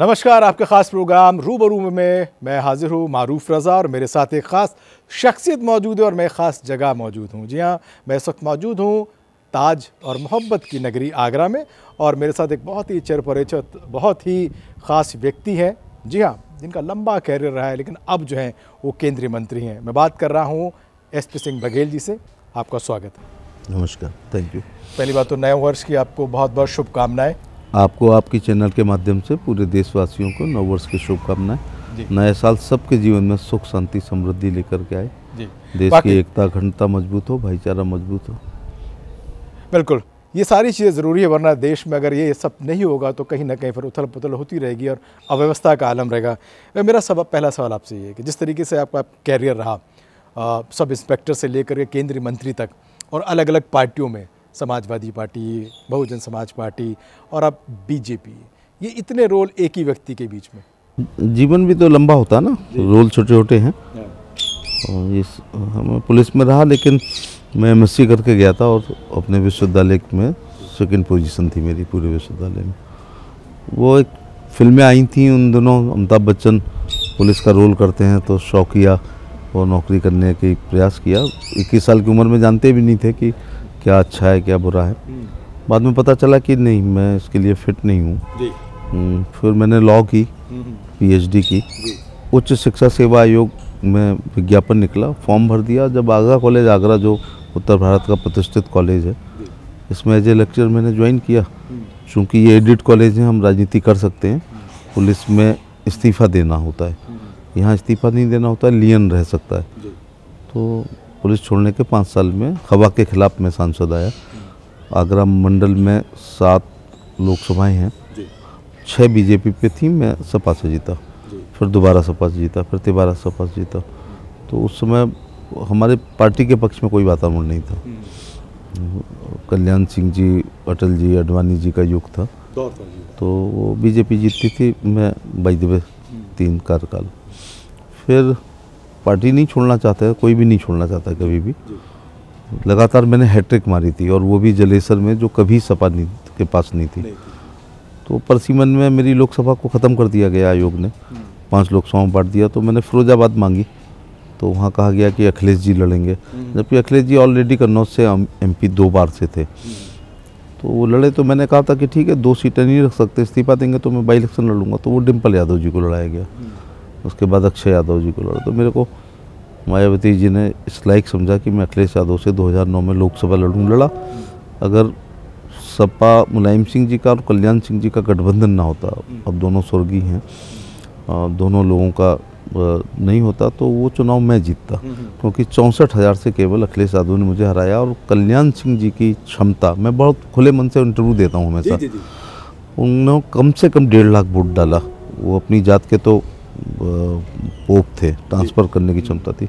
नमस्कार आपके ख़ास प्रोग्राम रूबरू में मैं हाज़िर हूँ मारूफ रज़ा और मेरे साथ एक ख़ास शख्सियत मौजूद है और मैं ख़ास जगह मौजूद हूँ जी हाँ मैं इस वक्त मौजूद हूँ ताज और मोहब्बत की नगरी आगरा में और मेरे साथ एक बहुत ही चिरपरिचित बहुत ही ख़ास व्यक्ति हैं जी हाँ जिनका लंबा कैरियर रहा है लेकिन अब जो हैं वो केंद्रीय मंत्री हैं मैं बात कर रहा हूँ एस पी सिंह बघेल जी से आपका स्वागत है नमस्कार थैंक यू पहली बात तो नए वर्ष की आपको बहुत बहुत शुभकामनाएँ आपको आपके चैनल के माध्यम से पूरे देशवासियों को नववर्ष की शुभकामनाएं नया साल सबके जीवन में सुख शांति समृद्धि लेकर के आए देश की एकता अखंडता मजबूत हो भाईचारा मजबूत हो बिल्कुल ये सारी चीज़ें ज़रूरी है वरना देश में अगर ये सब नहीं होगा तो कहीं ना कहीं फिर उथल पुथल होती रहेगी और अव्यवस्था का आलम रहेगा मेरा सब पहला सवाल आपसे ये है कि जिस तरीके से आपका कैरियर रहा सब इंस्पेक्टर से लेकर के केंद्रीय मंत्री तक और अलग अलग पार्टियों में समाजवादी पार्टी बहुजन समाज पार्टी और अब बीजेपी ये इतने रोल एक ही व्यक्ति के बीच में जीवन भी तो लंबा होता ना रोल छोटे छोटे हैं हाँ। और हमें पुलिस में रहा लेकिन मैं एम करके गया था और अपने विश्वविद्यालय में सेकेंड पोजीशन थी मेरी पूरे विश्वविद्यालय में वो एक फिल्में आई थी उन दोनों अमिताभ बच्चन पुलिस का रोल करते हैं तो शौक किया और नौकरी करने के प्रयास किया इक्कीस साल की उम्र में जानते भी नहीं थे कि क्या अच्छा है क्या बुरा है हम्म। बाद में पता चला कि नहीं मैं इसके लिए फिट नहीं हूँ हम्म, फिर मैंने लॉ की हम्म, पीएचडी की उच्च शिक्षा सेवा आयोग में विज्ञापन निकला फॉर्म भर दिया जब आगरा कॉलेज आगरा जो उत्तर भारत का प्रतिष्ठित कॉलेज है इसमें एज ए लेक्चर मैंने ज्वाइन किया चूँकि ये एडिट कॉलेज है हम राजनीति कर सकते हैं पुलिस में इस्तीफ़ा देना होता है यहाँ इस्तीफ़ा नहीं देना होता है लियन रह सकता है तो पुलिस छोड़ने के पाँच साल में हवा के खिलाफ मैं सांसद आया आगरा मंडल में सात लोकसभाएं हैं छः बीजेपी पे थी मैं सपा से जीता फिर दोबारा सपा से जीता फिर तिबारा सपा से जीता तो उस समय हमारे पार्टी के पक्ष में कोई वातावरण नहीं था हम्म। कल्याण सिंह जी अटल जी अडवाणी जी का युग था तो वो बीजेपी जीतती थी मैं बाई हम्म। तीन कार्यकाल फिर पार्टी नहीं छोड़ना चाहता है कोई भी नहीं छोड़ना चाहता कभी भी लगातार मैंने हैट्रिक मारी थी और वो भी जलेसर में जो कभी सपा नहीं, के पास नहीं थी तो परसीमन में मेरी लोकसभा को ख़त्म कर दिया गया आयोग ने हम्म। पांच लोकसभाओं बांट दिया तो मैंने फिरोजाबाद मांगी तो वहाँ कहा गया कि अखिलेश जी लड़ेंगे हम्म। जबकि अखिलेश जी ऑलरेडी कन्नौज से एम दो बार से थे हम्म। तो वो लड़े तो मैंने कहा था कि ठीक है दो सीटें नहीं रख सकते इस्तीफा देंगे तो मैं बाई इलेक्शन लड़ूंगा तो वो डिम्पल यादव जी को लड़ाया गया उसके बाद अक्षय यादव जी को लड़ा तो मेरे को मायावती जी ने इस लाइक समझा कि मैं अखिलेश यादव से 2009 में लोकसभा लड़ूँ लड़ा अगर सपा मुलायम सिंह जी का और कल्याण सिंह जी का गठबंधन ना होता अब दोनों स्वर्गीय हैं दोनों लोगों का नहीं होता तो वो चुनाव मैं जीतता हम्म, हम्म। क्योंकि चौंसठ हज़ार से केवल अखिलेश यादव ने मुझे हराया और कल्याण सिंह जी की क्षमता मैं बहुत खुले मन से इंटरव्यू देता हूँ हमेशा उन्होंने कम से कम डेढ़ लाख वोट डाला वो अपनी जात के तो पोप थे ट्रांसफ़र करने की क्षमता थी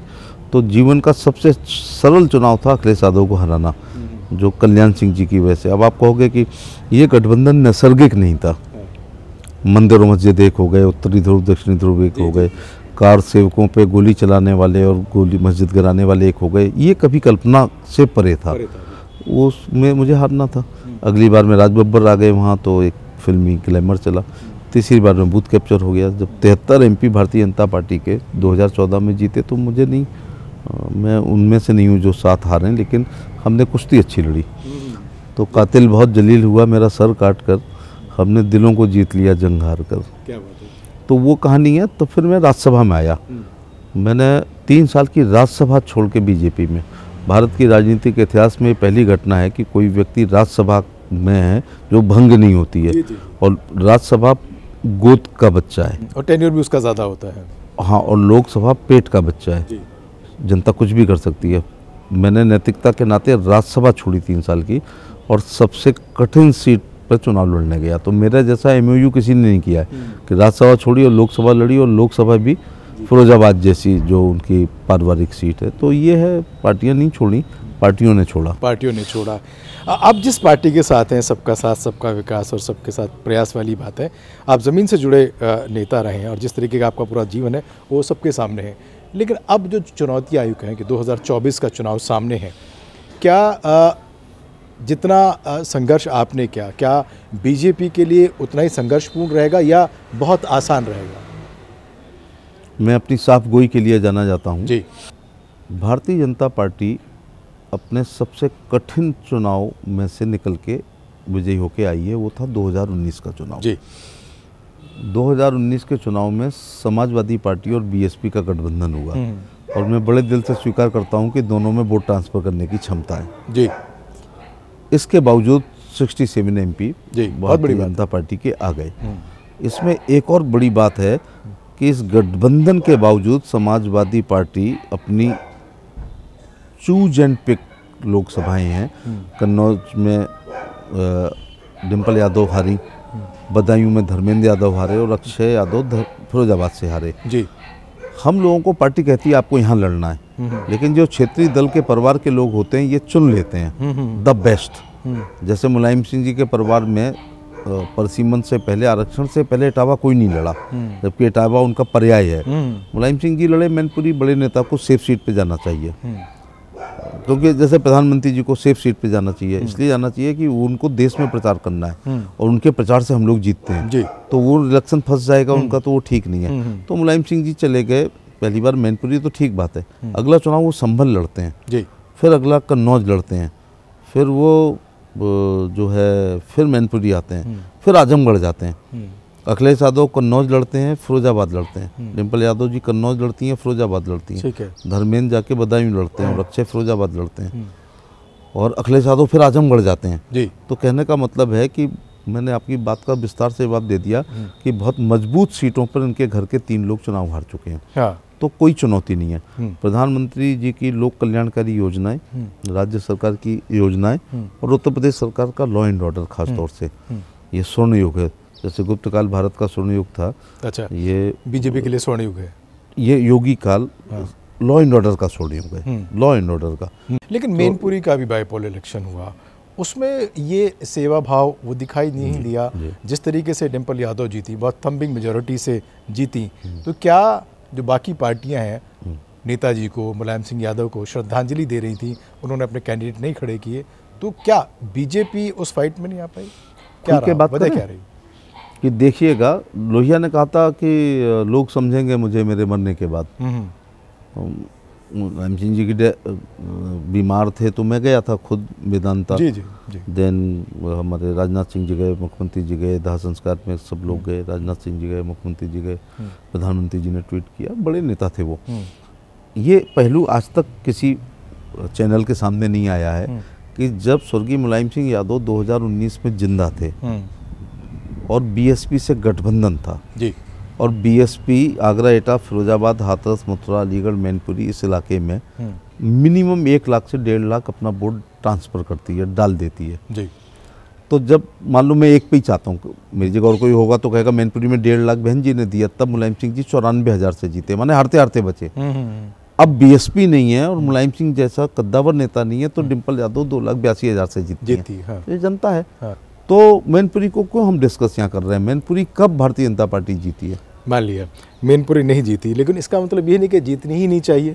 तो जीवन का सबसे सरल चुनाव था अखिलेश यादव को हराना हम्म। जो कल्याण सिंह जी की वजह से अब आप कहोगे कि ये गठबंधन नैसर्गिक नहीं था मंदिर और मस्जिद एक हो गए उत्तरी ध्रुव दक्षिणी ध्रुव एक हो गए कार सेवकों पे गोली चलाने वाले और गोली मस्जिद गिराने वाले एक हो गए ये कभी कल्पना से परे था उसमें मुझे हारना था हम्म। अगली बार में राज आ गए वहाँ तो एक फिल्मी ग्लैमर चला तीसरी बार में बूथ कैप्चर हो गया जब तिहत्तर एम भारतीय जनता पार्टी के 2014 में जीते तो मुझे नहीं मैं उनमें से नहीं हूँ जो साथ हारे लेकिन हमने कुश्ती अच्छी लड़ी तो कातिल बहुत जलील हुआ मेरा सर काट कर हमने दिलों को जीत लिया जंग हार कर क्या बात है तो वो कहानी है तो फिर मैं राज्यसभा में आया हम्म। मैंने तीन साल की राज्यसभा छोड़ के बीजेपी में भारत की राजनीति के इतिहास में पहली घटना है कि कोई व्यक्ति राज्यसभा में है जो भंग नहीं होती है और राज्यसभा गोद का बच्चा है और टेन्यूर भी उसका ज़्यादा होता है हाँ और लोकसभा पेट का बच्चा है जनता कुछ भी कर सकती है मैंने नैतिकता के नाते राज्यसभा छोड़ी तीन साल की और सबसे कठिन सीट पर चुनाव लड़ने गया तो मेरा जैसा एम किसी ने नहीं किया है हम्म। कि राज्यसभा छोड़ी और लोकसभा लड़ी और लोकसभा भी फिरोजाबाद जैसी जो उनकी पारिवारिक सीट है तो ये है पार्टियां नहीं छोड़ी पार्टियों ने छोड़ा पार्टियों ने छोड़ा आप जिस पार्टी के साथ हैं सबका साथ सबका विकास और सबके साथ प्रयास वाली बात है आप ज़मीन से जुड़े नेता रहे हैं और जिस तरीके का आपका पूरा जीवन है वो सबके सामने है लेकिन अब जो चुनौती आयुक्त हैं कि 2024 का चुनाव सामने है क्या जितना संघर्ष आपने किया क्या बीजेपी के लिए उतना ही संघर्षपूर्ण रहेगा या बहुत आसान रहेगा मैं अपनी साफ गोई के लिए जाना जाता हूँ जी भारतीय जनता पार्टी अपने सबसे कठिन चुनाव में से निकल के विजयी होके आई है वो था 2019 का चुनाव जी 2019 के चुनाव में समाजवादी पार्टी और बीएसपी का गठबंधन हुआ हम्म। और मैं बड़े दिल से स्वीकार करता हूं कि दोनों में वोट ट्रांसफ़र करने की क्षमता है जी इसके बावजूद 67 सेवन एम पी भारतीय जनता पार्टी के आ गए हम्म। इसमें एक और बड़ी बात है कि इस गठबंधन के बावजूद समाजवादी पार्टी अपनी चूज एंड पिक लोकसभाएं हैं कन्नौज में डिम्पल यादव हारी बदायूं में धर्मेंद्र यादव हारे और अक्षय यादव फिरोजाबाद से हारे जी हम लोगों को पार्टी कहती है आपको यहाँ लड़ना है हम्म, हम्म। लेकिन जो क्षेत्रीय दल के परिवार के लोग होते हैं ये चुन लेते हैं हम्म, द बेस्ट जैसे मुलायम सिंह जी के परिवार में परसीमन से पहले आरक्षण से पहले इटावा कोई नहीं लड़ा जबकि इटावा उनका पर्याय है मुलायम सिंह जी लड़े मैनपुरी बड़े नेता को सेफ सीट पे जाना चाहिए क्योंकि जैसे प्रधानमंत्री जी को सेफ सीट पे जाना चाहिए हम्म। इसलिए जाना चाहिए कि उनको देश में प्रचार करना है हम्म। और उनके प्रचार से हम लोग जीतते हैं जी। तो वो इलेक्शन फंस जाएगा हम्म। उनका तो वो ठीक नहीं है तो मुलायम सिंह जी चले गए पहली बार मैनपुरी तो ठीक बात है अगला चुनाव वो संभल लड़ते हैं फिर अगला कन्नौज लड़ते हैं फिर वो जो है फिर मैनपुरी आते हैं फिर आजमगढ़ जाते हैं अखिलेश यादव कन्नौज लड़ते हैं फिरोजाबाद लड़ते हैं हम्म। डिम्पल यादव जी कन्नौज लड़ती हैं फिरोजाबाद लड़ती हैं ठीक है धर्मेंद्र जाके बदायूं लड़ते हैं और अक्षय फिरोजाबाद लड़ते हैं हम्म। और अखिलेश यादव फिर आजमगढ़ जाते हैं जी तो कहने का मतलब है कि मैंने आपकी बात का विस्तार से जवाब दे दिया हम्म। कि बहुत मजबूत सीटों पर इनके घर के तीन लोग चुनाव हार चुके हैं हाँ। तो कोई चुनौती नहीं है प्रधानमंत्री जी की लोक कल्याणकारी योजनाएं राज्य सरकार की योजनाएं और उत्तर प्रदेश सरकार का लॉ एंड ऑर्डर खासतौर से ये स्वर्ण युग है जैसे गुप्त काल भारत का स्वर्ण युग था अच्छा ये बीजेपी के लिए स्वर्ण युग है ये योगी काल लॉ एंड ऑर्डर का स्वर्ण युग है लॉ एंड ऑर्डर का हम्म। लेकिन तो मेनपुरी का भी बाईपोल इलेक्शन हुआ उसमें ये सेवा भाव वो दिखाई नहीं हम्म। दिया जिस तरीके से डिम्पल यादव जीती बहुत थम्बिंग मेजोरिटी से जीती हम्म। तो क्या जो बाकी पार्टियां हैं नेताजी को मुलायम सिंह यादव को श्रद्धांजलि दे रही थी उन्होंने अपने कैंडिडेट नहीं खड़े किए तो क्या बीजेपी उस फाइट में नहीं आ पाई क्या बात क्या रही कि देखिएगा लोहिया ने कहा था कि लोग समझेंगे मुझे मेरे मरने के बाद हम्म, हम्म। राम सिंह जी की बीमार थे तो मैं गया था खुद वेदांता जी, जी। देन हमारे राजनाथ सिंह जी गए मुख्यमंत्री जी गए दाह संस्कार में सब लोग हम्म। गए राजनाथ सिंह जी गए मुख्यमंत्री जी गए प्रधानमंत्री जी ने ट्वीट किया बड़े नेता थे वो ये पहलू आज तक किसी चैनल के सामने नहीं आया है कि जब स्वर्गीय मुलायम सिंह यादव 2019 में जिंदा थे और बीएसपी से गठबंधन था जी और बीएसपी आगरा एटा फिरोजाबाद हाथरस मथुरा अलीगढ़ मैनपुरी इस इलाके में हम्म। मिनिमम एक लाख से डेढ़ लाख अपना वोट ट्रांसफ़र करती है डाल देती है जी तो जब मान लो मैं एक पे ही चाहता हूँ मेरी जगह और कोई होगा तो कहेगा मैनपुरी में डेढ़ लाख बहन जी ने दिया तब मुलायम सिंह जी चौरानवे हज़ार से जीते माने हारते हारते बचे हम्म, हम्म, अब बीएसपी नहीं है और मुलायम सिंह जैसा कद्दावर नेता नहीं है तो डिम्पल यादव दो लाख बयासी हज़ार से जीती, जीती है, है। हाँ। तो ये जनता है हाँ। तो मैनपुरी को क्यों हम डिस्कस यहाँ कर रहे हैं मैनपुरी कब भारतीय जनता पार्टी जीती है मान लिया मैनपुरी नहीं जीती लेकिन इसका मतलब ये नहीं कि जीतनी ही नहीं चाहिए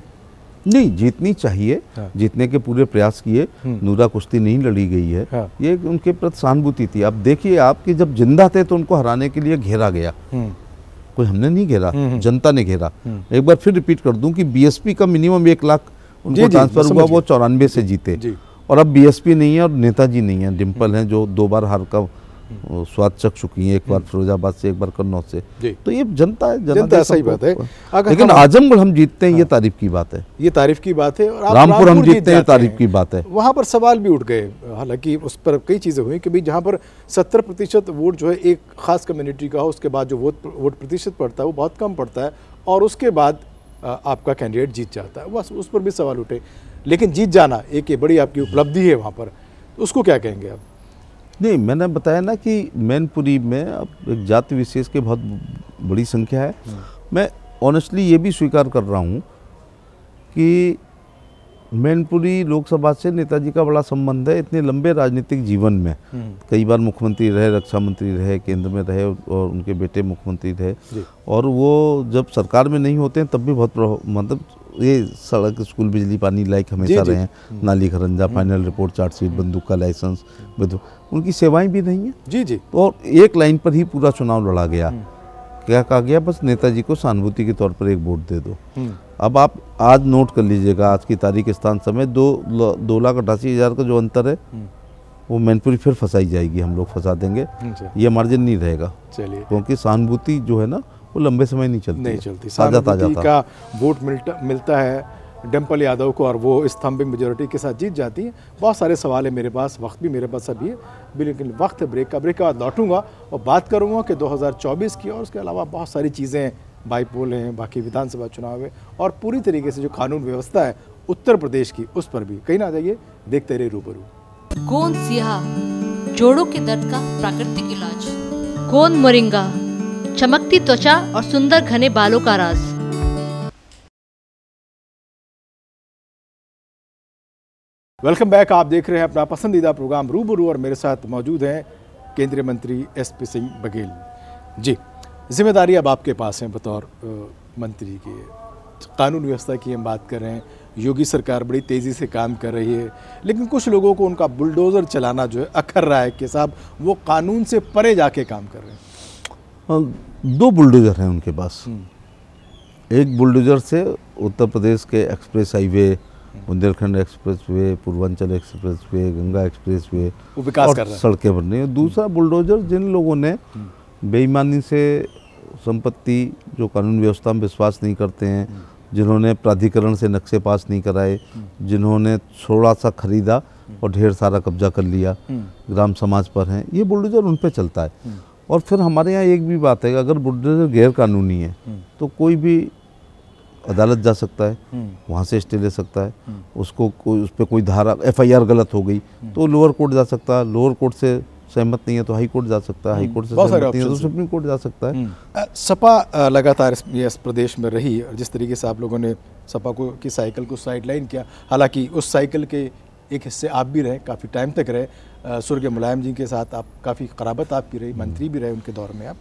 नहीं जीतनी चाहिए हाँ। जीतने के पूरे प्रयास किए हम्म। नूरा कुश्ती नहीं लड़ी गई है हाँ। ये उनके प्रति सहानुभूति थी अब देखिए आप कि जब जिंदा थे तो उनको हराने के लिए घेरा गया हम्म। कोई हमने नहीं घेरा हम्म, जनता ने घेरा एक बार फिर रिपीट कर दूं कि बीएसपी का मिनिमम एक लाख उनको ट्रांसफर हुआ वो चौरानवे से जीते और अब बीएसपी नहीं है और नेताजी नहीं है डिम्पल हैं जो दो बार हार का स्वाद चक चुकी है एक बार फिरोजाबाद से एक बार कन्नौज से तो ये जनता है जनता, ऐसा ही बात है लेकिन आजमगढ़ हम जीतते हैं ये हाँ। तारीफ की बात है ये तारीफ की बात है और रामपुर हम जीतते हैं तारीफ की बात है वहाँ पर सवाल भी उठ गए हालांकि उस पर कई चीज़ें हुई कि जहाँ पर सत्तर प्रतिशत वोट जो है एक खास कम्युनिटी का हो उसके बाद जो वोट वोट प्रतिशत पड़ता है वो बहुत कम पड़ता है और उसके बाद आपका कैंडिडेट जीत जाता है बस उस पर भी सवाल उठे लेकिन जीत जाना एक ये बड़ी आपकी उपलब्धि है वहाँ पर तो उसको क्या कहेंगे आप नहीं मैंने बताया ना कि मैनपुरी में अब एक जाति विशेष के बहुत बड़ी संख्या है हम्म। मैं ऑनेस्टली ये भी स्वीकार कर रहा हूँ कि मैनपुरी लोकसभा से नेताजी का बड़ा संबंध है इतने लंबे राजनीतिक जीवन में हम्म। कई बार मुख्यमंत्री रहे रक्षा मंत्री रहे केंद्र में रहे और उनके बेटे मुख्यमंत्री रहे और वो जब सरकार में नहीं होते हैं तब भी बहुत मतलब ये सड़क स्कूल बिजली पानी लाइक हमेशा रहे हैं हम्म। नाली खरंजा फाइनल रिपोर्ट चार्जशीट बंदूक का लाइसेंस उनकी सेवाएं भी नहीं है जी जी तो और एक लाइन पर ही पूरा चुनाव लड़ा गया हम्म। क्या कहा गया बस नेताजी को सहानुभूति के तौर पर एक वोट दे दो हम्म। अब आप आज नोट कर लीजिएगा आज की तारीख स्थान समय दो दो लाख अट्ठासी हज़ार का जो अंतर है वो मैनपुरी फिर फंसाई जाएगी हम लोग फंसा देंगे ये मार्जिन नहीं रहेगा क्योंकि सहानुभूति जो है ना वो लंबे समय नहीं चलती नहीं चलती ताजा ताजा का वोट मिलता मिलता है डिम्पल यादव को और वो स्तंभिंग मेजोरिटी के साथ जीत जाती है बहुत सारे सवाल है मेरे पास वक्त भी मेरे पास अभी है लेकिन वक्त ब्रेक का ब्रेक के बाद लौटूंगा और बात करूंगा कि 2024 की और उसके अलावा बहुत सारी चीज़ें बाईपोल हैं बाकी विधानसभा चुनाव है और पूरी तरीके से जो कानून व्यवस्था है उत्तर प्रदेश की उस पर भी कहीं ना जाइए देखते रहे रूबरू कौन सिया जोड़ों के दर्द का प्राकृतिक इलाज कौन मोरिंगा चमकती त्वचा और सुंदर घने बालों का राज वेलकम बैक आप देख रहे हैं अपना पसंदीदा प्रोग्राम रूबरू और मेरे साथ मौजूद हैं केंद्रीय मंत्री एस पी सिंह बघेल जी जिम्मेदारी अब आपके पास है बतौर मंत्री के कानून व्यवस्था की हम बात कर रहे हैं योगी सरकार बड़ी तेज़ी से काम कर रही है लेकिन कुछ लोगों को उनका बुलडोज़र चलाना जो है अखर रहा है कि साहब वो कानून से परे जाके काम कर रहे हैं दो बुलडोज़र हैं उनके पास एक बुलडोज़र से उत्तर प्रदेश के express highway Bundelkhand expressway Purvanchal expressway Ganga expressway विकास सड़कें बन रही हैं दूसरा बुलडोज़र जिन लोगों ने बेईमानी से संपत्ति जो कानून व्यवस्था में विश्वास नहीं करते हैं जिन्होंने प्राधिकरण से नक्शे पास नहीं कराए जिन्होंने थोड़ा सा खरीदा और ढेर सारा कब्जा कर लिया हम्म। ग्राम समाज पर हैं ये बुलडोज़र उन पर चलता है और फिर हमारे यहाँ एक भी बात है अगर बुलडोजर गैर कानूनी है हम्म। तो कोई भी अदालत जा सकता है हम्म। वहाँ से स्टे ले सकता है हम्म। उसको कोई उस पर कोई धारा एफआईआर गलत हो गई तो लोअर कोर्ट जा सकता है लोअर कोर्ट से सहमत नहीं है तो हाई कोर्ट जा सकता है हाई कोर्ट से सहमत नहीं है तो सुप्रीम कोर्ट जा सकता है सपा लगातार इस, इस प्रदेश में रही और जिस तरीके से आप लोगों ने सपा को की साइकिल को साइडलाइन किया हालांकि उस साइकिल के एक हिस्से आप भी रहे काफ़ी टाइम तक रहे सुर्ग मुलायम जी के साथ आप काफ़ी ख़राबत आपकी रही मंत्री भी रहे उनके दौर में आप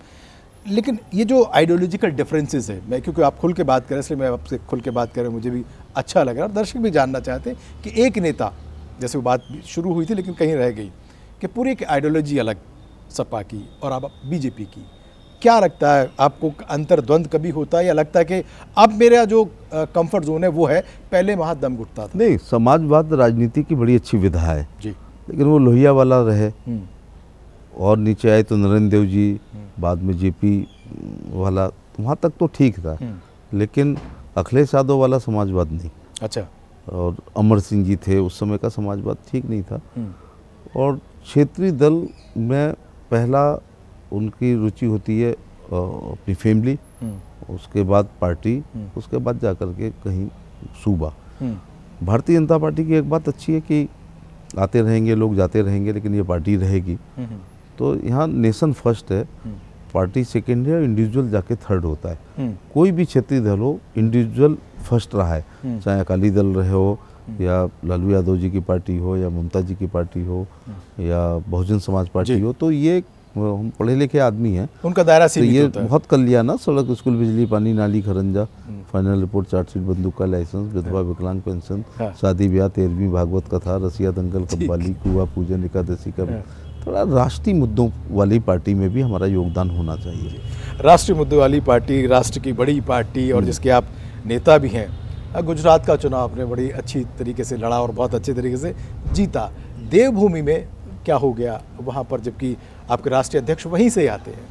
लेकिन ये जो आइडियोलॉजिकल डिफरेंसेस है मैं क्योंकि आप खुल के बात करें इसलिए मैं आपसे खुल के बात करें मुझे भी अच्छा लग रहा और दर्शक भी जानना चाहते हैं कि एक नेता जैसे वो बात शुरू हुई थी लेकिन कहीं रह गई कि पूरी एक आइडियोलॉजी अलग सपा की और आप बीजेपी की क्या लगता है आपको अंतर्द्वंद कभी होता है या लगता है कि अब मेरा जो कंफर्ट जोन है वो है पहले वहाँ दम घुटता था नहीं समाजवाद राजनीति की बड़ी अच्छी विधा है जी लेकिन वो लोहिया वाला रहे हम्म। और नीचे आए तो नरेंद्र देव जी हम्म। बाद में जेपी वाला वहाँ तक तो ठीक था हम्म। लेकिन अखिलेश यादव वाला समाजवाद नहीं अच्छा और अमर सिंह जी थे उस समय का समाजवाद ठीक नहीं था और क्षेत्रीय दल में पहला उनकी रुचि होती है अपनी फैमिली उसके बाद पार्टी उसके बाद जाकर के कहीं सूबा भारतीय जनता पार्टी की एक बात अच्छी है कि आते रहेंगे लोग जाते रहेंगे लेकिन ये पार्टी रहेगी हम्म, हम्म। तो यहाँ नेशन फर्स्ट है हम्म। पार्टी सेकेंड है इंडिविजुअल जाके थर्ड होता है कोई भी क्षेत्रीय दल हो इंडिविजुअल फर्स्ट रहा है चाहे अकाली दल रहे हो या लालू यादव जी की पार्टी हो या ममता जी की पार्टी हो या बहुजन समाज पार्टी हो तो ये वो हम पढ़े लिखे आदमी हैं उनका दायरा सीमित तो ये बहुत कर लिया ना सड़क स्कूल बिजली पानी नाली खरंजा फाइनल रिपोर्ट चार्जशीट बंदूक का लाइसेंस विधवा हाँ। विकलांग पेंशन हाँ। शादी ब्याह तेरहवीं भागवत कथा रसिया दंगल कब्बाली कुआ पूजन एकादशी का हाँ। थोड़ा राष्ट्रीय मुद्दों वाली पार्टी में भी हमारा योगदान होना चाहिए राष्ट्रीय मुद्दों वाली पार्टी राष्ट्र की बड़ी पार्टी और हम्म। जिसके आप नेता भी हैं गुजरात का चुनाव आपने बड़ी अच्छी तरीके से लड़ा और बहुत अच्छे तरीके से जीता देवभूमि में क्या हो गया वहाँ पर जबकि आपके राष्ट्रीय अध्यक्ष वहीं से आते हैं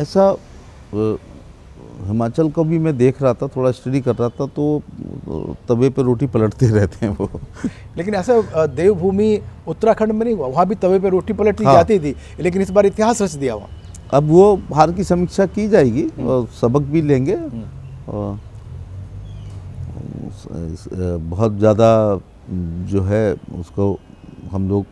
ऐसा हिमाचल को भी मैं देख रहा था थोड़ा स्टडी कर रहा था तो तवे पे रोटी पलटते रहते हैं वो लेकिन ऐसा देवभूमि उत्तराखंड में नहीं हुआ वहाँ भी तवे पे रोटी पलटी हाँ। जाती थी लेकिन इस बार इतिहास रच दिया वहाँ अब वो हार की समीक्षा की जाएगी हम्म। और सबक भी लेंगे और हम्म। बहुत ज़्यादा जो है उसको हम लोग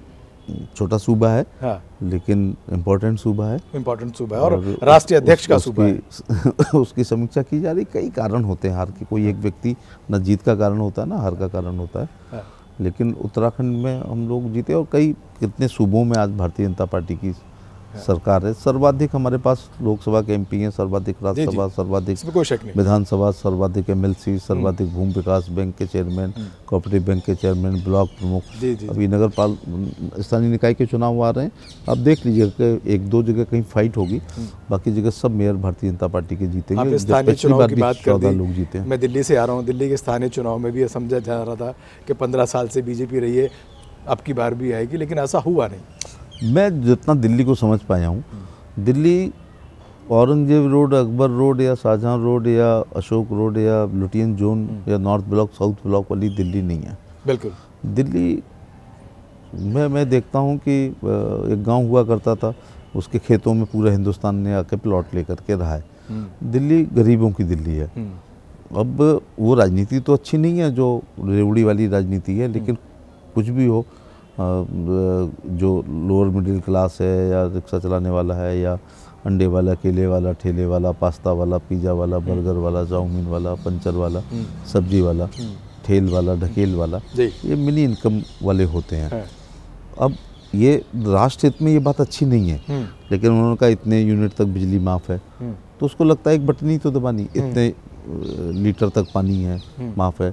छोटा सूबा है हाँ। लेकिन इम्पोर्टेंट सूबा है इम्पोर्टेंट सूबा है और, और राष्ट्रीय अध्यक्ष उस, का सूबा है उसकी समीक्षा की जा रही कई कारण होते हैं हार के कोई एक व्यक्ति न जीत का कारण होता है ना हार का कारण होता है हाँ। लेकिन उत्तराखंड में हम लोग जीते और कई कितने सूबों में आज भारतीय जनता पार्टी की हाँ। सरकार है सर्वाधिक हमारे पास लोकसभा के एमपी हैं सर्वाधिक राज्यसभा सर्वाधिक विधानसभा सर्वाधिक एमएलसी हम्म। सर्वाधिक भूमि विकास बैंक के चेयरमैन हम्म। कोऑपरेटिव बैंक के चेयरमैन ब्लॉक प्रमुख अभी नगर पाल स्थानीय निकाय के चुनाव आ रहे हैं आप देख लीजिए कि एक दो जगह कहीं फाइट होगी हम्म। बाकी जगह सब मेयर भारतीय जनता पार्टी के जीतेंगे लोग जीते मैं दिल्ली से आ रहा हूँ दिल्ली के स्थानीय चुनाव में भी यह समझा जा रहा था कि पंद्रह साल से बीजेपी रही है अब की बार भी आएगी लेकिन ऐसा हुआ नहीं मैं जितना दिल्ली को समझ पाया हूँ दिल्ली औरंगजेब रोड अकबर रोड या शाहजहाँ रोड या अशोक रोड या लुटियन जोन हम्म। या नॉर्थ ब्लॉक साउथ ब्लॉक वाली दिल्ली नहीं है बिल्कुल दिल्ली में मैं देखता हूँ कि एक गांव हुआ करता था उसके खेतों में पूरा हिंदुस्तान ने आके प्लॉट लेकर के रहा है हम्म। दिल्ली गरीबों की दिल्ली है हम्म। अब वो राजनीति तो अच्छी नहीं है जो रेवड़ी वाली राजनीति है लेकिन कुछ भी हो जो लोअर मिडिल क्लास है या रिक्शा चलाने वाला है या अंडे वाला केले वाला ठेले वाला पास्ता वाला पिज़्ज़ा वाला बर्गर हम्म। वाला चाउमीन वाला पंचर वाला हम्म। सब्जी वाला हम्म। ठेल वाला ढकेल वाला ये मिनी इनकम वाले होते हैं हाँ। अब ये राष्ट्र हित में ये बात अच्छी नहीं है लेकिन उन्होंने कहा इतने यूनिट तक बिजली माफ़ है तो उसको लगता है एक बटनी तो दबानी इतने लीटर तक पानी है माफ़ है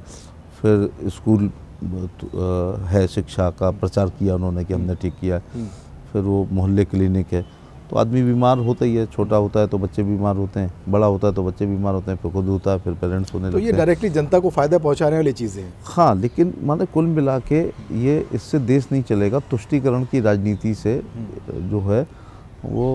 फिर स्कूल तो, है शिक्षा का प्रचार किया उन्होंने कि हमने हम्म। ठीक किया हम्म। फिर वो मोहल्ले क्लिनिक है तो आदमी बीमार होता ही है छोटा होता है तो बच्चे बीमार होते हैं बड़ा होता है तो बच्चे बीमार होते हैं फिर खुद होता है फिर पेरेंट्स होने तो ये डायरेक्टली जनता को फ़ायदा पहुंचाने वाली चीज़ें हैं हाँ लेकिन माने कुल मिला के ये इससे देश नहीं चलेगा तुष्टिकरण की राजनीति से हम्म। जो है वो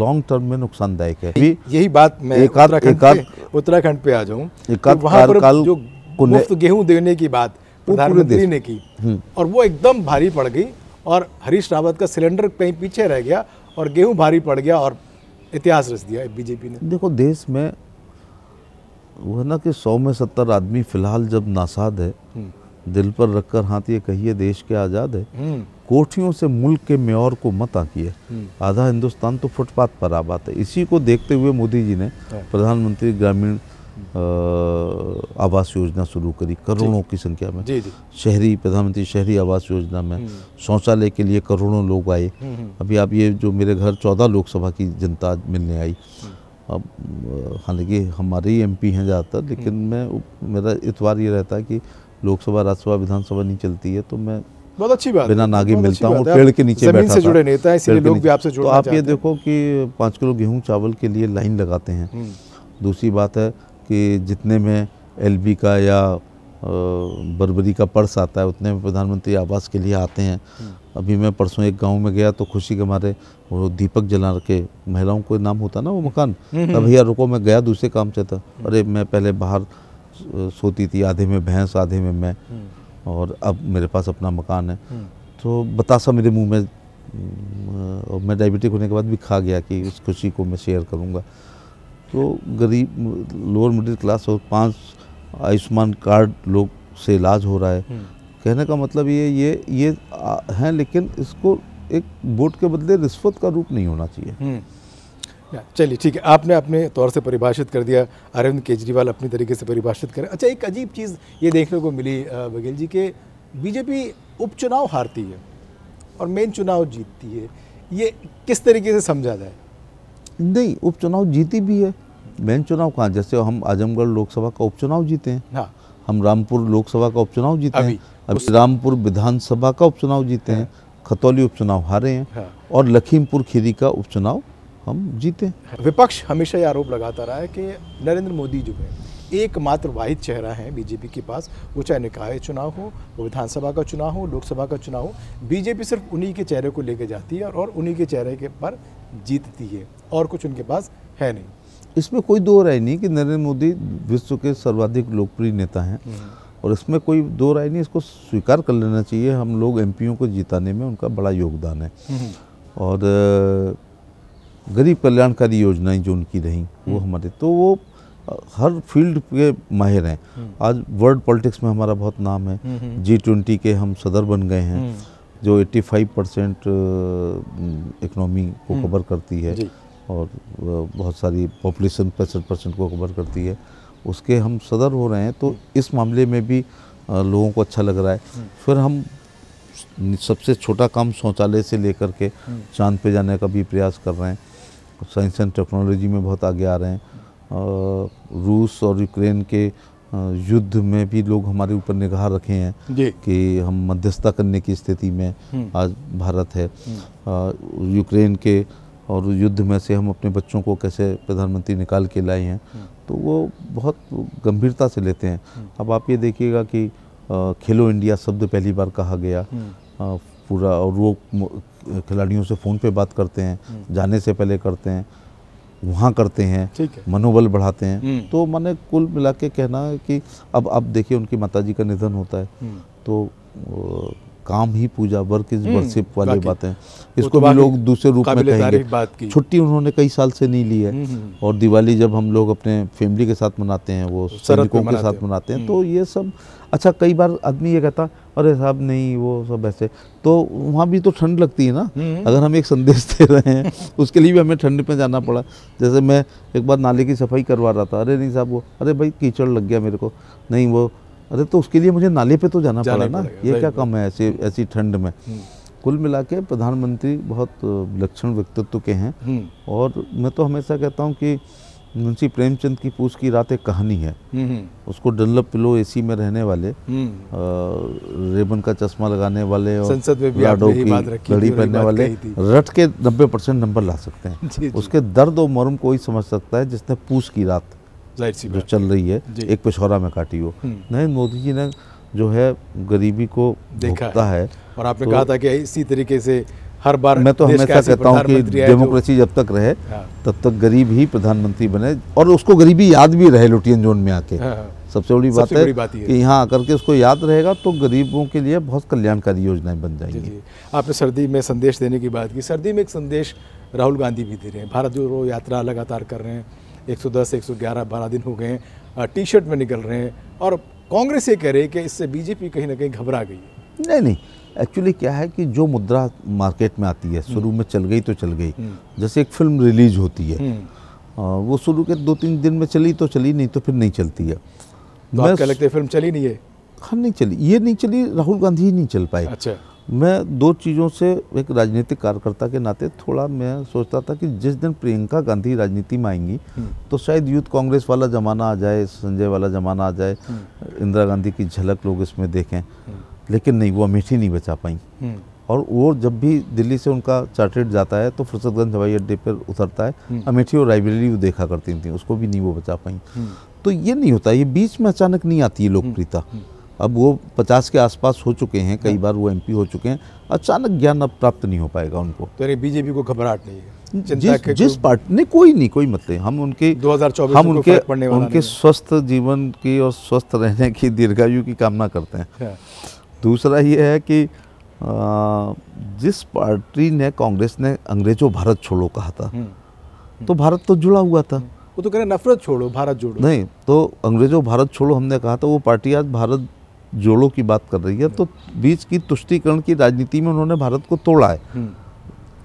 लॉन्ग टर्म में नुकसानदायक है यही बात मैं उत्तराखंड पे, आ जाऊँ एकाध तो जो मुफ्त गेहूं देने की बात प्रधानमंत्री ने की हम्म। और वो एकदम भारी पड़ गई और हरीश रावत का सिलेंडर कहीं पीछे रह गया और गेहूं भारी पड़ गया और इतिहास रच दिया बीजेपी ने देखो देश में वो है ना कि सौ में सत्तर आदमी फिलहाल जब नासाद है हम्म। दिल पर रखकर हाथ ये कहिए देश के आज़ाद है हम्म। कोठियों से मुल्क के म्योर को मत आकी है आधा हिंदुस्तान तो फुटपाथ पर आबाद है इसी को देखते हुए मोदी जी ने हाँ। प्रधानमंत्री ग्रामीण आवास योजना शुरू करी करोड़ों की संख्या में शहरी प्रधानमंत्री शहरी आवास योजना में हम्म। शौचालय के लिए करोड़ों लोग आए हम्म, हम्म। अभी आप ये जो मेरे घर चौदह लोकसभा की जनता मिलने आई अब हालांकि हमारे ही एम हैं ज़्यादातर लेकिन मैं मेरा इतवार ये रहता है कि लोकसभा राज्यसभा विधानसभा नहीं चलती है तो मैं बहुत अच्छी बात बिना नागे मिलता हूँ पेड़ के नीचे बैठा से जुड़े नेता है लोग भी आपसे तो आप ये देखो कि पाँच किलो गेहूँ चावल के लिए लाइन लगाते हैं दूसरी बात है कि जितने में एलबी का या बरबरी का पर्स आता है उतने में प्रधानमंत्री आवास के लिए आते हैं हम्म। अभी मैं परसों एक गांव में गया तो खुशी के मारे वो दीपक जला के महिलाओं को नाम होता ना वो मकान हम्म, हम्म। तब भैया रुको मैं गया दूसरे काम से था तो। अरे मैं पहले बाहर सोती थी आधे में भैंस आधे में मैं और अब मेरे पास अपना मकान है तो बतासा मेरे मुंह में और मैं डायबिटिक होने के बाद भी खा गया कि उस खुशी को मैं शेयर करूँगा तो गरीब लोअर मिडिल क्लास और पाँच आयुष्मान कार्ड लोग से इलाज हो रहा है हम्म। कहने का मतलब ये ये ये है लेकिन इसको एक वोट के बदले रिश्वत का रूप नहीं होना चाहिए हम्म। चलिए ठीक है आपने अपने तौर से परिभाषित कर दिया अरविंद केजरीवाल अपनी तरीके से परिभाषित करें अच्छा एक अजीब चीज़ ये देखने को मिली बघेल जी के बीजेपी उपचुनाव हारती है और मेन चुनाव जीतती है ये किस तरीके से समझा जाए नहीं उपचुनाव जीती भी है मेन चुनाव कहाँ जैसे हम आजमगढ़ लोकसभा का उपचुनाव जीते हैं हाँ। हम रामपुर लोकसभा का उपचुनाव जीते हैं अभी रामपुर विधानसभा का उपचुनाव जीते हैं हाँ। खतौली उपचुनाव हारे हैं हाँ। और लखीमपुर खीरी का उपचुनाव हम जीते विपक्ष हमेशा ये आरोप लगाता रहा है कि नरेंद्र मोदी जो है एकमात्र वाहिद चेहरा है बीजेपी के पास वो चाहे निकाय चुनाव हो वो विधानसभा का चुनाव हो लोकसभा का चुनाव हो बीजेपी सिर्फ उन्हीं के चेहरे को लेके जाती है और उन्हीं के चेहरे के पर जीतती है और कुछ उनके पास है नहीं इसमें कोई दो राय नहीं कि नरेंद्र मोदी विश्व के सर्वाधिक लोकप्रिय नेता हैं हम्म। और इसमें कोई दो राय नहीं इसको स्वीकार कर लेना चाहिए हम लोग एम को जिताने में उनका बड़ा योगदान है हम्म। और गरीब कल्याणकारी योजनाएं जो उनकी रहीं वो हम्म। हमारे तो वो हर फील्ड के माहिर हैं आज वर्ल्ड पॉलिटिक्स में हमारा बहुत नाम है जी ट्वेंटी के हम सदर बन गए हैं जो 85 परसेंट इकनॉमी को कवर हम्म। करती है और बहुत सारी पॉपुलेशन पैंसठ परसेंट को कवर करती है उसके हम सदर हो रहे हैं तो हम्म। इस मामले में भी लोगों को अच्छा लग रहा है हम्म। फिर हम सबसे छोटा काम शौचालय से लेकर के चांद पे जाने का भी प्रयास कर रहे हैं साइंस एंड टेक्नोलॉजी में बहुत आगे आ रहे हैं रूस और यूक्रेन के युद्ध में भी लोग हमारे ऊपर निगाह रखे हैं कि हम मध्यस्थता करने की स्थिति में हम्म। आज भारत है हम्म। यूक्रेन के और युद्ध में से हम अपने बच्चों को कैसे प्रधानमंत्री निकाल के लाए हैं हम्म। तो वो बहुत गंभीरता से लेते हैं अब आप ये देखिएगा कि खेलो इंडिया शब्द पहली बार कहा गया पूरा और वो खिलाड़ियों से फ़ोन पे बात करते हैं जाने से पहले करते हैं वहाँ करते हैं मनोबल बढ़ाते हैं हम्म। तो मैंने कुल मिला के कहना है कि अब अब देखिए उनकी माताजी का निधन होता है हम्म। तो काम ही पूजा वर्क इज वर्शिप वाली बातें इसको भी लोग दूसरे रूप में कहेंगे छुट्टी उन्होंने कई साल से नहीं ली है हम्म, और दिवाली जब हम लोग अपने फैमिली के साथ मनाते हैं वो सैनिकों के साथ मनाते हैं तो ये सब अच्छा कई बार आदमी ये कहता अरे साहब नहीं वो सब ऐसे तो वहाँ भी तो ठंड लगती है ना हम्म। अगर हम एक संदेश दे रहे हैं उसके लिए भी हमें ठंड में जाना पड़ा जैसे मैं एक बार नाले की सफाई करवा रहा था अरे नहीं साहब वो अरे भाई कीचड़ लग गया मेरे को नहीं वो अरे तो उसके लिए मुझे नाले पे तो जाना पड़ा ना ये क्या कम है ऐसी ऐसी ठंड में हम्म। कुल मिला के प्रधानमंत्री बहुत विलक्षण व्यक्तित्व के हैं हम्म। और मैं तो हमेशा कहता हूँ कि मुंशी प्रेमचंद की पूछ की रात एक कहानी है हम्म, हम्म। उसको डल्लब पिलो एसी में रहने वाले आ, हम्म। रेबन का चश्मा लगाने वाले और संसद में भी आपने की घड़ी पहनने वाले रट के नब्बे परसेंट नंबर ला सकते हैं जी, जी। उसके दर्द और मरम कोई समझ सकता है जिसने पूछ की रात जो चल रही है एक पिछौरा में काटी हो नरेंद्र मोदी जी ने जो है गरीबी को देखता है और आपने तो कहा था कि इसी तरीके से हर बार मैं तो हमेशा कहता हूँ कि डेमोक्रेसी जब तक रहे हाँ। तब तक गरीब ही प्रधानमंत्री बने और उसको गरीबी याद भी रहे लुटियन जोन में आके हाँ, हाँ। सबसे बड़ी बात है बात कि यहाँ आकर के उसको याद रहेगा तो गरीबों के लिए बहुत कल्याणकारी योजनाएं बन जाएंगी आपने सर्दी में संदेश देने की बात की सर्दी में एक संदेश राहुल गांधी भी दे रहे हैं भारत जोड़ो यात्रा लगातार कर रहे हैं 110, 111, 12 दिन हो गए हैं टी शर्ट में निकल रहे हैं और कांग्रेस ये कह रही है कि इससे बीजेपी कहीं ना कहीं घबरा गई है नहीं नहीं एक्चुअली क्या है कि जो मुद्रा मार्केट में आती है हम्म। शुरू में चल गई तो चल गई हम्म। जैसे एक फिल्म रिलीज होती है हम्म। वो शुरू के दो तीन दिन में चली तो चली नहीं तो फिर नहीं चलती है तो मैं लगता है फिल्म चली नहीं है हाँ नहीं चली ये नहीं चली राहुल गांधी ही नहीं चल पाए अच्छा मैं दो चीज़ों से एक राजनीतिक कार्यकर्ता के नाते थोड़ा मैं सोचता था कि जिस दिन प्रियंका गांधी राजनीति में आएंगी तो शायद यूथ कांग्रेस वाला ज़माना आ जाए संजय वाला ज़माना आ जाए इंदिरा गांधी की झलक लोग इसमें देखें लेकिन नहीं वो अमेठी नहीं बचा पाई हम्म। और वो जब भी दिल्ली से उनका चार्टेड जाता है तो फुर्सतगंज हवाई अड्डे पर उतरता है हम्म। अमेठी और लाइब्रेरी वो देखा करती थी उसको भी नहीं वो बचा पाई हम्म। तो ये नहीं होता ये बीच में अचानक नहीं आती है लोकप्रियता अब वो पचास के आसपास हो चुके हैं कई बार वो एमपी हो चुके हैं अचानक ज्ञान अब प्राप्त नहीं हो पाएगा उनको तो बीजेपी को घबराहट नहीं है जिस, जिस पार्टी ने कोई नहीं कोई मतलब हम उनके 2024 हम उनके उनके स्वस्थ जीवन की और स्वस्थ रहने की दीर्घायु की कामना करते हैं हाँ। दूसरा ये है कि जिस पार्टी ने कांग्रेस ने अंग्रेजों भारत छोड़ो कहा था हम्म, हम्म। तो भारत तो जुड़ा हुआ था वो तो कह रहे नफरत छोड़ो भारत जोड़ो नहीं तो अंग्रेजों भारत छोड़ो हमने कहा था वो पार्टी आज भारत जोड़ो की बात कर रही है तो बीच की तुष्टिकरण की राजनीति में उन्होंने भारत को तोड़ा है हम्म।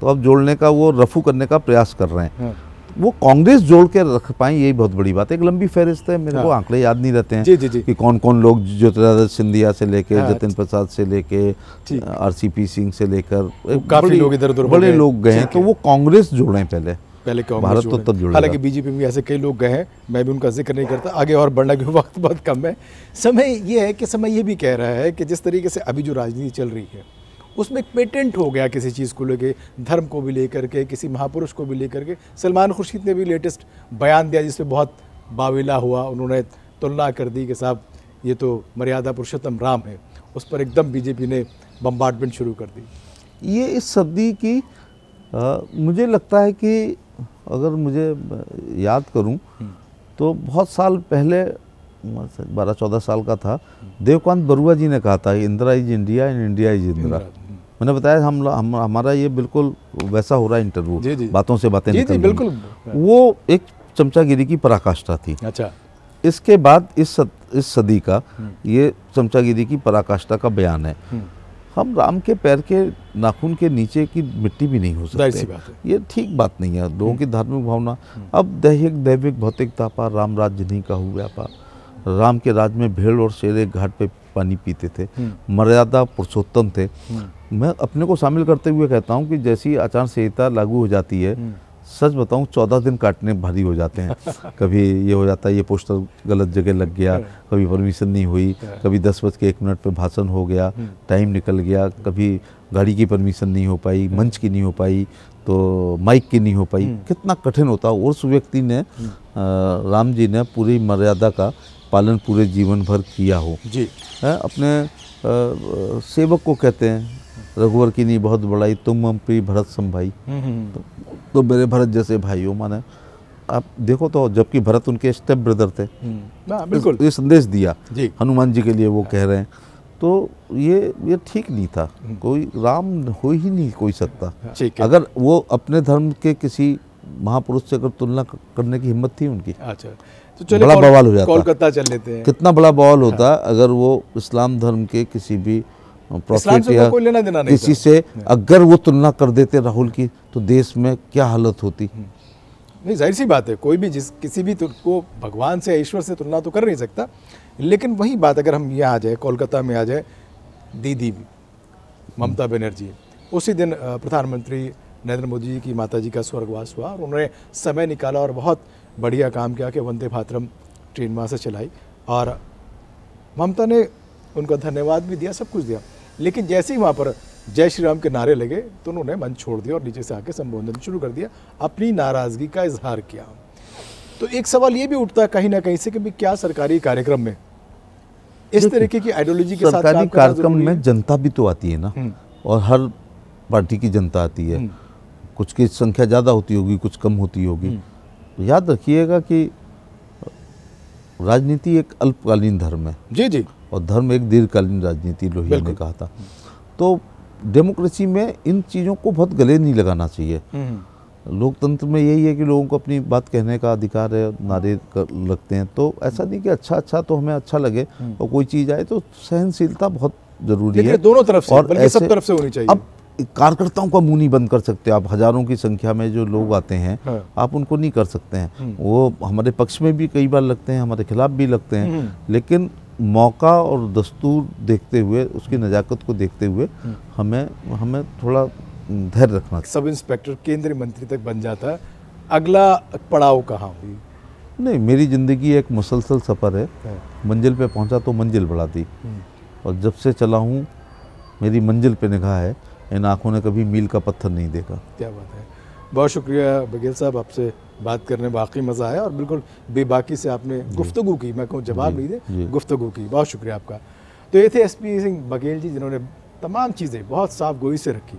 तो अब जोड़ने का वो रफू करने का प्रयास कर रहे हैं हाँ। वो कांग्रेस जोड़ के रख पाए यही बहुत बड़ी बात है एक लंबी फहरिस्त है मेरे को हाँ। आंकड़े याद नहीं रहते हैं जी, जी, जी। कि कौन कौन लोग ज्योतिरादित्य सिंधिया से लेकर हाँ, जतिन प्रसाद से लेके आरसीपी सिंह से लेकर काफी लोग इधर उधर बड़े लोग गए हैं तो वो कांग्रेस जोड़े पहले पहले भारत तो तब जुड़ा हालांकि बीजेपी में ऐसे कई लोग गए हैं मैं भी उनका जिक्र नहीं करता आगे और बढ़ना क्योंकि वक्त बहुत कम है समय ये है कि समय ये भी कह रहा है कि जिस तरीके से अभी जो राजनीति चल रही है उसमें एक पेटेंट हो गया किसी चीज़ को लेके धर्म को भी लेकर के किसी महापुरुष को भी लेकर के सलमान खुर्शीद ने भी लेटेस्ट बयान दिया जिसमें बहुत बाविला हुआ उन्होंने तुलना कर दी कि साहब ये तो मर्यादा पुरुषोत्तम राम है उस पर एकदम बीजेपी ने बम्बार्टमेंट शुरू कर दी ये इस सदी की आ, मुझे लगता है कि अगर मुझे याद करूं हम्म। तो बहुत साल पहले बारह चौदह साल का था देवकांत बरुआ जी ने कहा था Indira is India and India is Indira मैंने बताया हम, हम हमारा ये बिल्कुल वैसा हो रहा है इंटरव्यू बातों से बातें बिल्कुल वो एक चमचागिरी की पराकाष्ठा थी अच्छा इसके बाद इस सद, इस सदी का हम्म। ये चमचागिरी की पराकाष्ठा का बयान है हम्म। हम राम के पैर के नाखून के नीचे की मिट्टी भी नहीं हो सकती ये ठीक बात नहीं है लोगों हम्म। की धार्मिक भावना अब दैहिक दैविक भौतिकता पा राम राज्य नहीं का हुआ पा राम के राज में भेड़ और शेर एक घाट पे पानी पीते थे मर्यादा पुरुषोत्तम थे मैं अपने को शामिल करते हुए कहता हूँ कि जैसी आचार संहिता लागू हो जाती है हम्म। सच बताऊँ चौदह दिन काटने भारी हो जाते हैं कभी ये हो जाता है ये पोस्टर गलत जगह लग गया हाँ। कभी परमिशन नहीं हुई हाँ। कभी दस बज के एक मिनट पर भाषण हो गया टाइम हम्म। निकल गया कभी गाड़ी की परमिशन नहीं हो पाई हाँ। मंच की नहीं हो पाई तो माइक की नहीं हो पाई हम्म। कितना कठिन होता है और उस व्यक्ति ने राम जी ने पूरी मर्यादा का पालन पूरे जीवन भर किया हो जी है? अपने आ, सेवक को कहते हैं रघुवर की नहीं बहुत बड़ाई तुम हम भरत सम भाई हम्म, हम्म। तो, तो मेरे भरत जैसे भाई हो माने आप देखो तो जबकि भरत उनके स्टेप ब्रदर थे हम्म। हाँ, बिल्कुल ये संदेश दिया हनुमान जी के लिए वो कह रहे हैं तो ये ये ठीक नहीं था कोई राम हो ही नहीं कोई सकता हाँ, अगर वो अपने धर्म के किसी महापुरुष से अगर तुलना करने की हिम्मत थी उनकी अच्छा तो बड़ा बवाल हो जाता कोलकाता चल लेते हैं कितना बड़ा बवाल हाँ। होता अगर वो इस्लाम धर्म के किसी भी प्रॉफिट तो या कोई लेना देना नहीं इसी से हम्म। अगर वो तुलना कर देते राहुल की तो देश में क्या हालत होती हम्म। नहीं जाहिर सी बात है कोई भी जिस किसी भी को भगवान से ईश्वर से तुलना तो कर नहीं सकता लेकिन वही बात अगर हम यहाँ आ जाए कोलकाता में आ जाए दीदी ममता बनर्जी उसी दिन प्रधानमंत्री नरेंद्र मोदी जी की माता जी का स्वर्गवास हुआ और उन्होंने समय निकाला और बहुत बढ़िया काम किया कि वंदे भातरम ट्रेन वहाँ से चलाई और ममता ने उनका धन्यवाद भी दिया सब कुछ दिया लेकिन जैसे ही वहाँ पर जय श्री राम के नारे लगे तो उन्होंने मंच छोड़ दिया और नीचे से आके संबोधन शुरू कर दिया अपनी नाराज़गी का इजहार किया तो एक सवाल ये भी उठता है कहीं ना कहीं से कि क्या सरकारी कार्यक्रम में इस तरीके की आइडियोलॉजी के साथ सरकारी कार्यक्रम में जनता भी तो आती है ना हम्म। और हर पार्टी की जनता आती है हम्म। कुछ की संख्या ज़्यादा होती होगी कुछ कम होती होगी हम्म। तो याद रखिएगा कि राजनीति एक अल्पकालीन धर्म है जी जी और धर्म एक दीर्घकालीन राजनीति लोहिया ने कहा था तो डेमोक्रेसी में इन चीज़ों को बहुत गले नहीं लगाना चाहिए हम्म, हम्म। लोकतंत्र में यही है कि लोगों को अपनी बात कहने का अधिकार है नारे लगते हैं तो ऐसा नहीं कि अच्छा अच्छा तो हमें अच्छा लगे हम्म। और कोई चीज़ आए तो सहनशीलता बहुत जरूरी है दोनों तरफ से और ऐसे, सब तरफ से होनी चाहिए अब कार्यकर्ताओं का मुंह नहीं बंद कर सकते आप हजारों की संख्या में जो लोग हाँ। आते हैं है। हाँ। आप उनको नहीं कर सकते हैं वो हमारे पक्ष में भी कई बार लगते हैं हमारे खिलाफ भी लगते हैं लेकिन मौका और दस्तूर देखते हुए उसकी नज़ाकत को देखते हुए हम्म। हमें हमें थोड़ा धैर्य रखना सब इंस्पेक्टर केंद्रीय मंत्री तक बन जाता अगला पड़ाव कहाँ हुई नहीं मेरी ज़िंदगी एक मुसलसल सफ़र है मंजिल पे पहुंचा तो मंजिल बढ़ा दी हम्म। और जब से चला हूँ मेरी मंजिल पे निगाह है इन आँखों ने कभी मील का पत्थर नहीं देखा क्या बात है बहुत शुक्रिया बघेल साहब आपसे बात करने में मज़ा आया और बिल्कुल बेबाकी से आपने गुफ्तु की मैं कहूँ जवाब नहीं दे गुफ्तु की बहुत शुक्रिया आपका तो ये थे एस पी सिंह बघेल जी जिन्होंने तमाम चीज़ें बहुत साफ गोई से रखी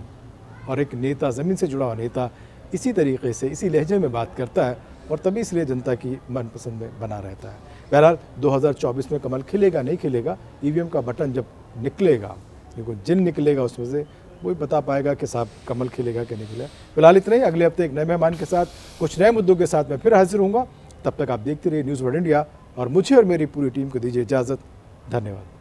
और एक नेता ज़मीन से जुड़ा हुआ नेता इसी तरीके से इसी लहजे में बात करता है और तभी इसलिए जनता की मनपसंद में बना रहता है बहरहाल 2024 में कमल खिलेगा नहीं खिलेगा ई e का बटन जब निकलेगा देखो जिन निकलेगा उसमें से वही बता पाएगा कि साहब कमल खिलेगा कि नहीं खिलेगा फिलहाल इतना ही अगले हफ्ते एक नए मेहमान के साथ कुछ नए मुद्दों के साथ मैं फिर हाजिर हूँ तब तक आप देखते रहिए न्यूज़ वर्ल्ड इंडिया और मुझे और मेरी पूरी टीम को दीजिए इजाज़त धन्यवाद